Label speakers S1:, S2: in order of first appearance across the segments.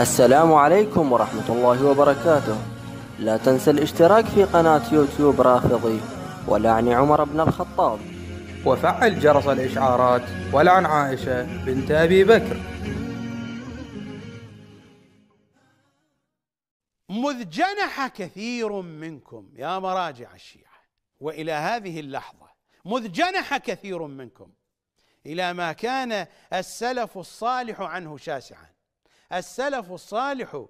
S1: السلام عليكم ورحمة الله وبركاته لا تنسى الاشتراك في
S2: قناة يوتيوب رافضي ولعن عمر بن الخطاب وفعل جرس الإشعارات ولعن عائشة بنت أبي بكر مذ جنح كثير منكم يا مراجع الشيعة وإلى هذه اللحظة مذ جنح كثير منكم إلى ما كان السلف الصالح عنه شاسعاً السلف الصالح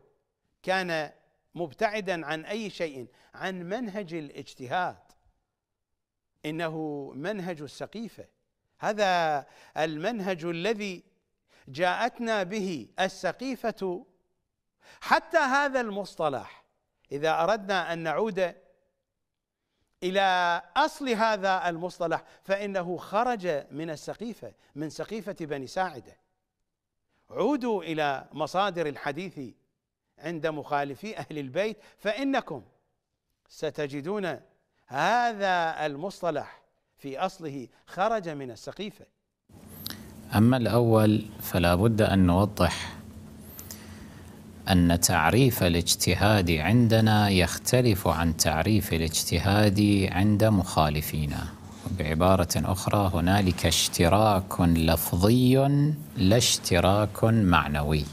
S2: كان مبتعدا عن اي شيء عن منهج الاجتهاد انه منهج السقيفه هذا المنهج الذي جاءتنا به السقيفه حتى هذا المصطلح اذا اردنا ان نعود الى اصل هذا المصطلح فانه خرج من السقيفه من سقيفه بني ساعده عودوا الى مصادر الحديث عند مخالفي اهل البيت فانكم ستجدون هذا المصطلح في اصله خرج من السقيفه
S1: اما الاول فلا بد ان نوضح ان تعريف الاجتهاد عندنا يختلف عن تعريف الاجتهاد عند مخالفينا بعبارة أخرى هنالك اشتراك لفظي لا اشتراك معنوي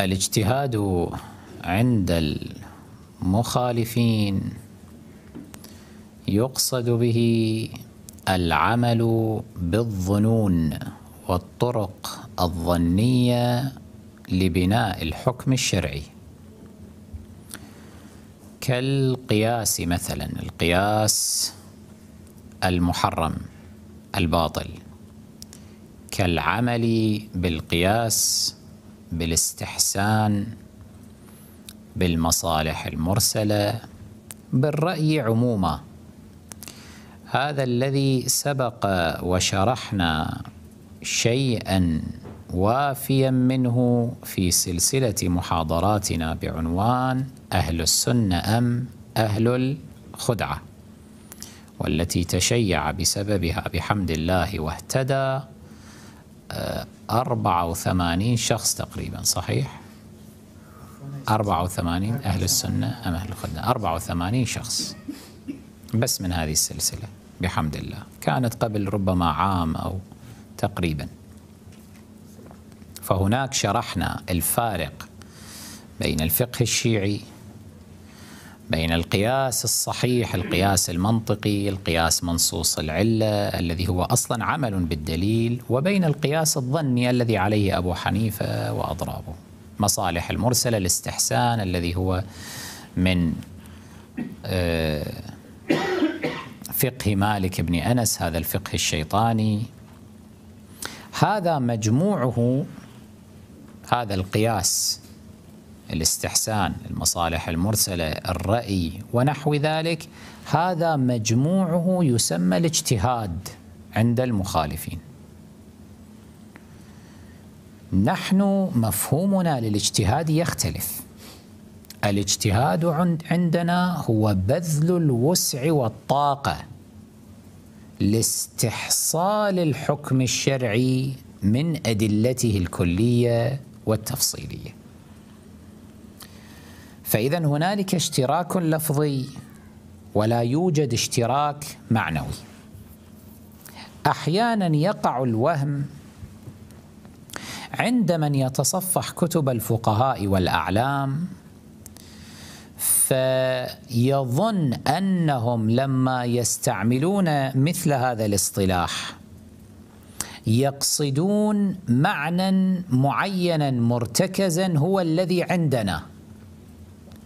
S1: الاجتهاد عند المخالفين يقصد به العمل بالظنون والطرق الظنيه لبناء الحكم الشرعي كالقياس مثلا القياس المحرم الباطل كالعمل بالقياس بالاستحسان بالمصالح المرسله بالراي عموما هذا الذي سبق وشرحنا شيئا وافيا منه في سلسلة محاضراتنا بعنوان أهل السنة أم أهل الخدعة والتي تشيع بسببها بحمد الله واهتدى آه، أربعة وثمانين شخص تقريبا صحيح؟ أربعة وثمانين أهل السنة أم أهل الخدعة أربعة وثمانين شخص بس من هذه السلسلة بحمد الله كانت قبل ربما عام أو تقريباً فهناك شرحنا الفارق بين الفقه الشيعي بين القياس الصحيح القياس المنطقي القياس منصوص العلة الذي هو أصلا عمل بالدليل وبين القياس الظني الذي عليه أبو حنيفة وأضرابه مصالح المرسلة الاستحسان الذي هو من آه، فقه مالك بن أنس هذا الفقه الشيطاني هذا مجموعه هذا القياس الاستحسان المصالح المرسلة الرأي ونحو ذلك هذا مجموعه يسمى الاجتهاد عند المخالفين نحن مفهومنا للاجتهاد يختلف الاجتهاد عندنا هو بذل الوسع والطاقة لاستحصال الحكم الشرعي من أدلته الكلية والتفصيلية فإذا هنالك اشتراك لفظي ولا يوجد اشتراك معنوي أحيانا يقع الوهم عند من يتصفح كتب الفقهاء والأعلام فيظن أنهم لما يستعملون مثل هذا الاصطلاح يقصدون معنى معينا مرتكزا هو الذي عندنا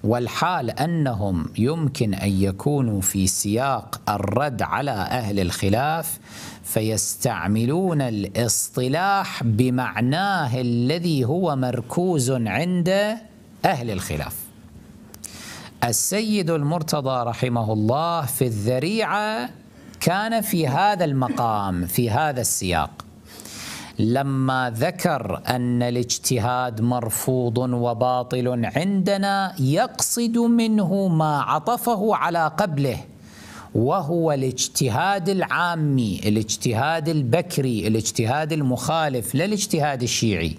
S1: والحال انهم يمكن ان يكونوا في سياق الرد على اهل الخلاف فيستعملون الاصطلاح بمعناه الذي هو مركوز عند اهل الخلاف. السيد المرتضى رحمه الله في الذريعه كان في هذا المقام في هذا السياق لما ذكر ان الاجتهاد مرفوض وباطل عندنا يقصد منه ما عطفه على قبله وهو الاجتهاد العامي الاجتهاد البكري الاجتهاد المخالف للاجتهاد الشيعي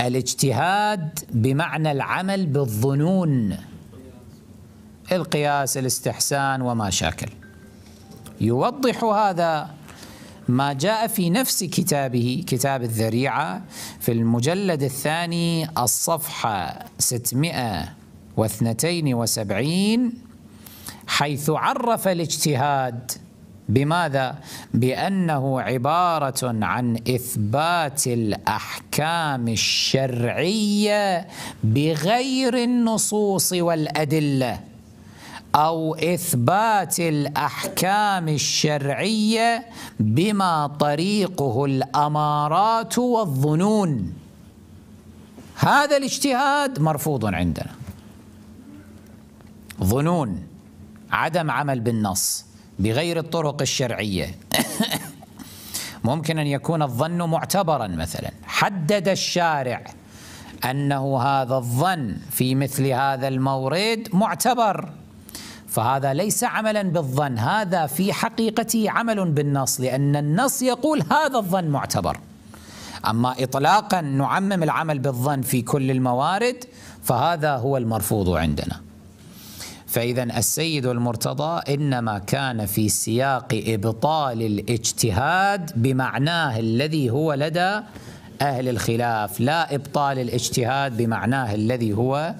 S1: الاجتهاد بمعنى العمل بالظنون القياس الاستحسان وما شاكل يوضح هذا ما جاء في نفس كتابه كتاب الذريعة في المجلد الثاني الصفحة 672 حيث عرف الاجتهاد بماذا؟ بأنه عبارة عن إثبات الأحكام الشرعية بغير النصوص والأدلة أو إثبات الأحكام الشرعية بما طريقه الأمارات والظنون هذا الاجتهاد مرفوض عندنا ظنون عدم عمل بالنص بغير الطرق الشرعية ممكن أن يكون الظن معتبرا مثلا حدد الشارع أنه هذا الظن في مثل هذا المورد معتبر فهذا ليس عملا بالظن هذا في حقيقته عمل بالنص لأن النص يقول هذا الظن معتبر أما إطلاقا نعمم العمل بالظن في كل الموارد فهذا هو المرفوض عندنا فإذا السيد المرتضى إنما كان في سياق إبطال الاجتهاد بمعناه الذي هو لدى أهل الخلاف لا إبطال الاجتهاد بمعناه الذي هو